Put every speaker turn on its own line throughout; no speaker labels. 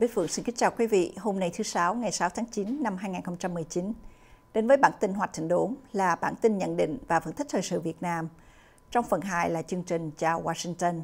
Bích Phượng xin kính chào quý vị. Hôm nay thứ Sáu, ngày 6 tháng 9 năm 2019. Đến với bản tin Hoạch trình Đốn là bản tin nhận định và phân tích thời sự Việt Nam. Trong phần 2 là chương trình Chào Washington.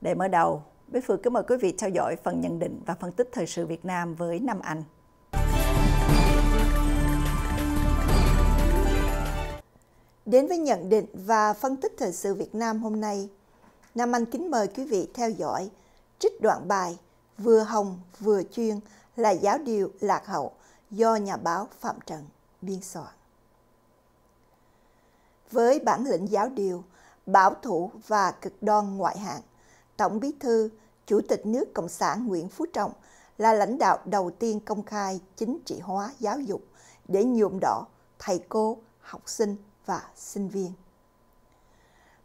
Để mở đầu, Bích Phượng kính mời quý vị theo dõi phần nhận định và phân tích thời sự Việt Nam với Nam Anh. Đến với nhận định và phân tích thời sự Việt Nam hôm nay, Nam Anh kính mời quý vị theo dõi trích đoạn bài vừa hồng vừa chuyên là giáo điều lạc hậu do nhà báo Phạm Trần biên soạn. Với bản lĩnh giáo điều, bảo thủ và cực đoan ngoại hạng, Tổng Bí thư, Chủ tịch nước Cộng sản Nguyễn Phú Trọng là lãnh đạo đầu tiên công khai chính trị hóa giáo dục để nhuộm đỏ thầy cô, học sinh và sinh viên.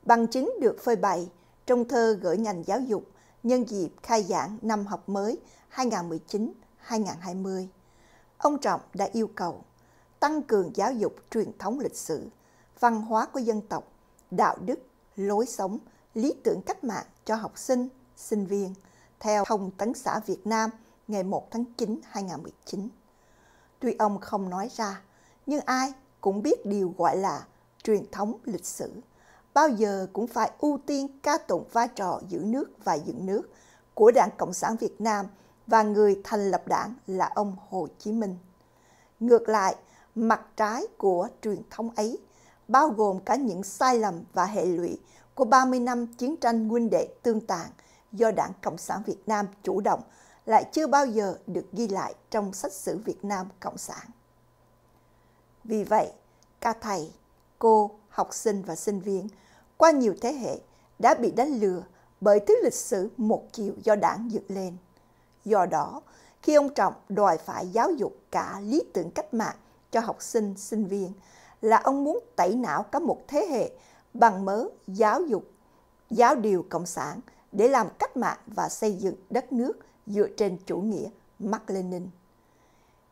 Bằng chứng được phơi bày trong thơ gửi ngành giáo dục – nhân dịp khai giảng năm học mới 2019-2020. Ông Trọng đã yêu cầu tăng cường giáo dục truyền thống lịch sử, văn hóa của dân tộc, đạo đức, lối sống, lý tưởng cách mạng cho học sinh, sinh viên theo Thông tấn xã Việt Nam ngày 1 tháng 9 2019. Tuy ông không nói ra, nhưng ai cũng biết điều gọi là truyền thống lịch sử bao giờ cũng phải ưu tiên ca tụng vai trò giữ nước và dựng nước của Đảng Cộng sản Việt Nam và người thành lập đảng là ông Hồ Chí Minh. Ngược lại, mặt trái của truyền thống ấy bao gồm cả những sai lầm và hệ lụy của 30 năm chiến tranh nguyên đệ tương tàn do Đảng Cộng sản Việt Nam chủ động lại chưa bao giờ được ghi lại trong sách sử Việt Nam Cộng sản. Vì vậy, các thầy, cô, học sinh và sinh viên – qua nhiều thế hệ đã bị đánh lừa bởi thứ lịch sử một chiều do đảng dựng lên. Do đó, khi ông Trọng đòi phải giáo dục cả lý tưởng cách mạng cho học sinh, sinh viên, là ông muốn tẩy não cả một thế hệ bằng mớ giáo dục, giáo điều cộng sản để làm cách mạng và xây dựng đất nước dựa trên chủ nghĩa Mark Lenin.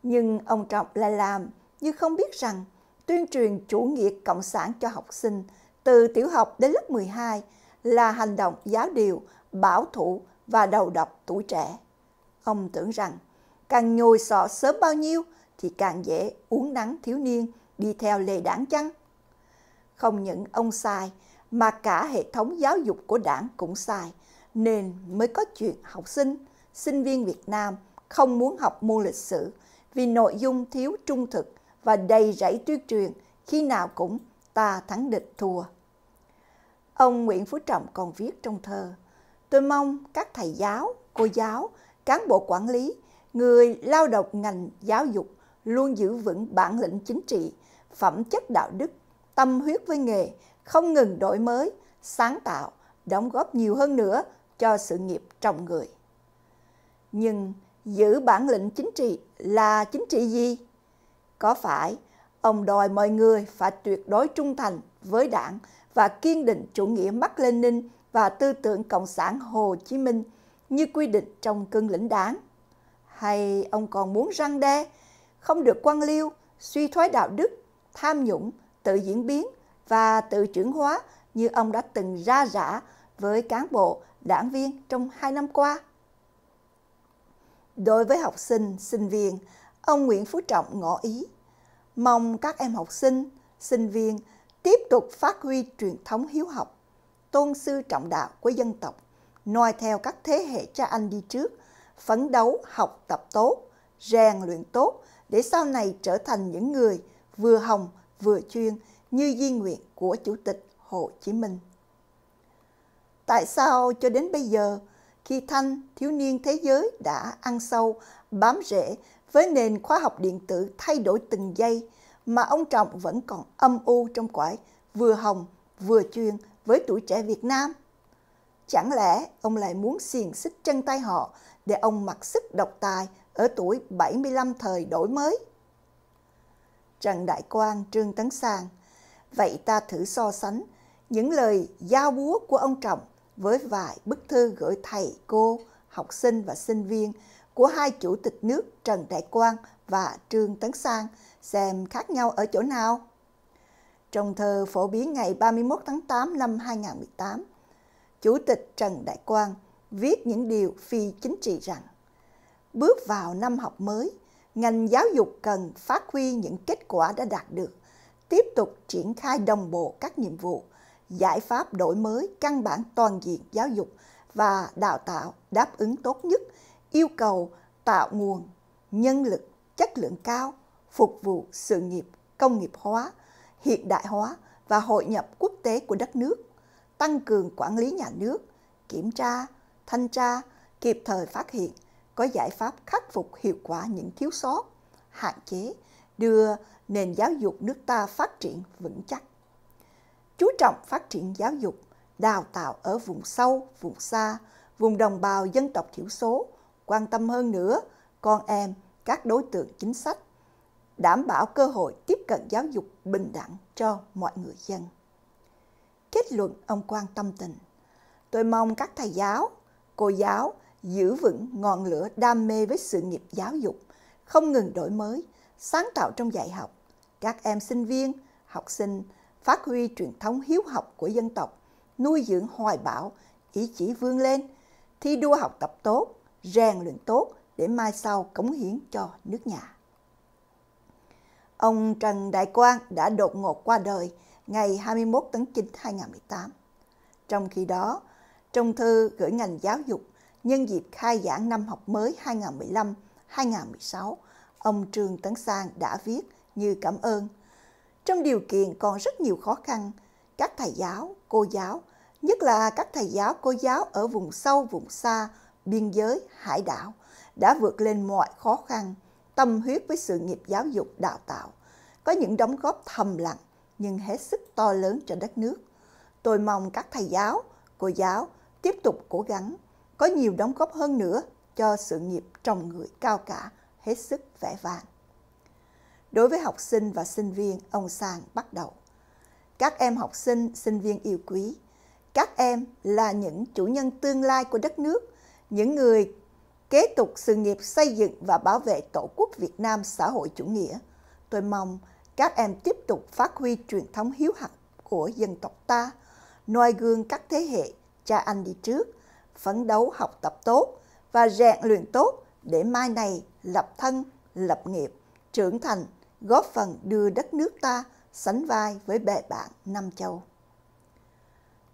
Nhưng ông Trọng lại làm như không biết rằng tuyên truyền chủ nghĩa cộng sản cho học sinh từ tiểu học đến lớp 12 là hành động giáo điều, bảo thủ và đầu độc tuổi trẻ. Ông tưởng rằng càng nhồi sọ sớm bao nhiêu thì càng dễ uống nắng thiếu niên đi theo lề đảng chăng? Không những ông sai mà cả hệ thống giáo dục của đảng cũng sai nên mới có chuyện học sinh, sinh viên Việt Nam không muốn học môn lịch sử vì nội dung thiếu trung thực và đầy rẫy tuyên truyền khi nào cũng ta thắng địch thua. Ông Nguyễn Phú Trọng còn viết trong thơ, tôi mong các thầy giáo, cô giáo, cán bộ quản lý, người lao động ngành giáo dục luôn giữ vững bản lĩnh chính trị, phẩm chất đạo đức, tâm huyết với nghề, không ngừng đổi mới, sáng tạo, đóng góp nhiều hơn nữa cho sự nghiệp trong người. Nhưng giữ bản lĩnh chính trị là chính trị gì? Có phải ông đòi mọi người phải tuyệt đối trung thành với đảng, và kiên định chủ nghĩa Mác Lenin và tư tưởng Cộng sản Hồ Chí Minh như quy định trong cương lĩnh đảng? Hay ông còn muốn răng đe, không được quan liêu, suy thoái đạo đức, tham nhũng, tự diễn biến và tự chuyển hóa như ông đã từng ra rã với cán bộ, đảng viên trong hai năm qua? Đối với học sinh, sinh viên, ông Nguyễn Phú Trọng ngỏ ý, mong các em học sinh, sinh viên tiếp tục phát huy truyền thống hiếu học, tôn sư trọng đạo của dân tộc, noi theo các thế hệ cha anh đi trước, phấn đấu học tập tốt, rèn luyện tốt để sau này trở thành những người vừa hồng vừa chuyên như di nguyện của Chủ tịch Hồ Chí Minh. Tại sao cho đến bây giờ, khi Thanh thiếu niên thế giới đã ăn sâu, bám rễ với nền khoa học điện tử thay đổi từng giây, mà ông Trọng vẫn còn âm u trong cõi, vừa hồng, vừa chuyên với tuổi trẻ Việt Nam. Chẳng lẽ ông lại muốn xiềng xích chân tay họ để ông mặc sức độc tài ở tuổi 75 thời đổi mới? Trần Đại Quang, Trương Tấn Sang Vậy ta thử so sánh những lời giao búa của ông Trọng với vài bức thư gửi thầy, cô, học sinh và sinh viên của hai chủ tịch nước Trần Đại Quang và Trương Tấn Sang xem khác nhau ở chỗ nào. Trong thơ phổ biến ngày 31 tháng 8 năm 2018, Chủ tịch Trần Đại Quang viết những điều phi chính trị rằng Bước vào năm học mới, ngành giáo dục cần phát huy những kết quả đã đạt được, tiếp tục triển khai đồng bộ các nhiệm vụ, giải pháp đổi mới căn bản toàn diện giáo dục và đào tạo đáp ứng tốt nhất yêu cầu tạo nguồn, nhân lực chất lượng cao phục vụ sự nghiệp công nghiệp hóa, hiện đại hóa và hội nhập quốc tế của đất nước, tăng cường quản lý nhà nước, kiểm tra, thanh tra, kịp thời phát hiện, có giải pháp khắc phục hiệu quả những thiếu sót, hạn chế, đưa nền giáo dục nước ta phát triển vững chắc. Chú trọng phát triển giáo dục, đào tạo ở vùng sâu, vùng xa, vùng đồng bào dân tộc thiểu số, quan tâm hơn nữa con em các đối tượng chính sách đảm bảo cơ hội tiếp cận giáo dục bình đẳng cho mọi người dân. Kết luận ông quan tâm tình, tôi mong các thầy giáo, cô giáo giữ vững ngọn lửa đam mê với sự nghiệp giáo dục, không ngừng đổi mới, sáng tạo trong dạy học. Các em sinh viên, học sinh phát huy truyền thống hiếu học của dân tộc, nuôi dưỡng hoài bão, ý chí vươn lên, thi đua học tập tốt, rèn luyện tốt để mai sau cống hiến cho nước nhà. Ông Trần Đại Quang đã đột ngột qua đời ngày 21 tháng 9 2018. Trong khi đó, trong thư gửi ngành giáo dục nhân dịp khai giảng năm học mới 2015-2016, ông Trương Tấn Sang đã viết như cảm ơn. Trong điều kiện còn rất nhiều khó khăn, các thầy giáo, cô giáo, nhất là các thầy giáo, cô giáo ở vùng sâu, vùng xa, biên giới, hải đảo đã vượt lên mọi khó khăn – tâm huyết với sự nghiệp giáo dục đào tạo, có những đóng góp thầm lặng nhưng hết sức to lớn cho đất nước. Tôi mong các thầy giáo, cô giáo tiếp tục cố gắng, có nhiều đóng góp hơn nữa cho sự nghiệp trồng người cao cả, hết sức vẻ vang. Đối với học sinh và sinh viên, ông Sang bắt đầu. Các em học sinh, sinh viên yêu quý, các em là những chủ nhân tương lai của đất nước, những người kế tục sự nghiệp xây dựng và bảo vệ Tổ quốc Việt Nam xã hội chủ nghĩa. Tôi mong các em tiếp tục phát huy truyền thống hiếu học của dân tộc ta, noi gương các thế hệ cha anh đi trước, phấn đấu học tập tốt và rèn luyện tốt để mai này lập thân, lập nghiệp, trưởng thành, góp phần đưa đất nước ta sánh vai với bè bạn Nam Châu.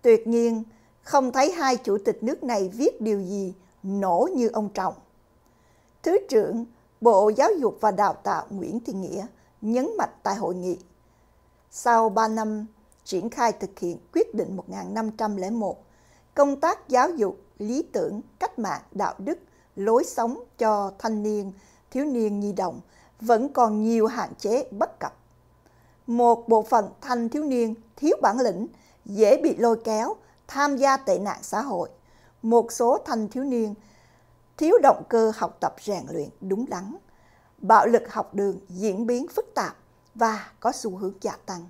Tuyệt nhiên, không thấy hai chủ tịch nước này viết điều gì nổ như ông Trọng. Thứ trưởng Bộ Giáo dục và Đào tạo Nguyễn Thị Nghĩa nhấn mạnh tại hội nghị. Sau 3 năm triển khai thực hiện quyết định 1501, công tác giáo dục, lý tưởng, cách mạng, đạo đức, lối sống cho thanh niên, thiếu niên, nhi đồng vẫn còn nhiều hạn chế bất cập. Một bộ phận thanh thiếu niên thiếu bản lĩnh, dễ bị lôi kéo, tham gia tệ nạn xã hội – một số thanh thiếu niên thiếu động cơ học tập rèn luyện đúng đắn. Bạo lực học đường diễn biến phức tạp và có xu hướng gia tăng.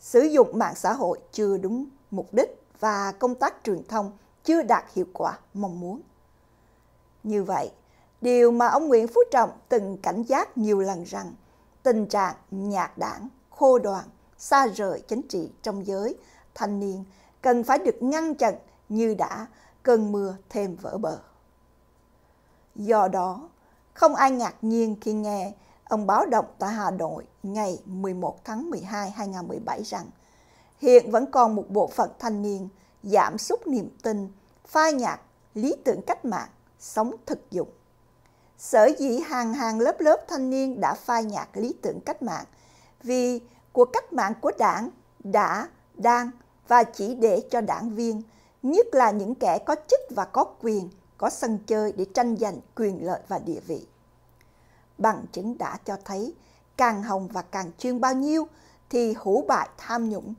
Sử dụng mạng xã hội chưa đúng mục đích và công tác truyền thông chưa đạt hiệu quả mong muốn. Như vậy, điều mà ông Nguyễn Phú Trọng từng cảnh giác nhiều lần rằng tình trạng nhạc đảng, khô đoàn, xa rời chính trị trong giới thanh niên cần phải được ngăn chặn như đã cơn mưa thêm vỡ bờ. Do đó, không ai ngạc nhiên khi nghe ông báo động tại Hà Nội ngày 11 tháng 12 năm 2017 rằng hiện vẫn còn một bộ phận thanh niên giảm sút niềm tin, phai nhạt lý tưởng cách mạng, sống thực dụng. Sở dĩ hàng hàng lớp lớp thanh niên đã phai nhạt lý tưởng cách mạng vì cuộc cách mạng của đảng đã, đang và chỉ để cho đảng viên – nhất là những kẻ có chức và có quyền, có sân chơi để tranh giành quyền lợi và địa vị. Bằng chứng đã cho thấy, càng hồng và càng chuyên bao nhiêu thì hủ bại tham nhũng.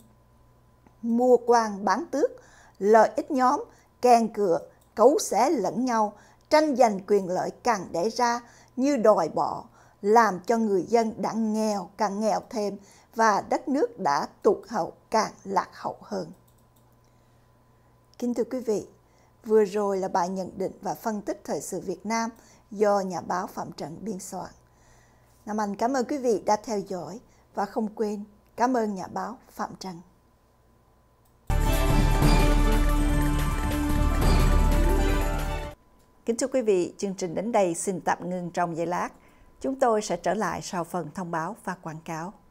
Mua quan bán tước, lợi ích nhóm, kèn cửa, cấu xé lẫn nhau, tranh giành quyền lợi càng để ra như đòi bỏ, làm cho người dân đã nghèo càng nghèo thêm và đất nước đã tụt hậu càng lạc hậu hơn. Kính thưa quý vị, vừa rồi là bài nhận định và phân tích thời sự Việt Nam do nhà báo Phạm Trận biên soạn. Nam Anh cảm ơn quý vị đã theo dõi và không quên cảm ơn nhà báo Phạm Trần. Kính thưa quý vị, chương trình đến đây xin tạm ngưng trong giây lát. Chúng tôi sẽ trở lại sau phần thông báo và quảng cáo.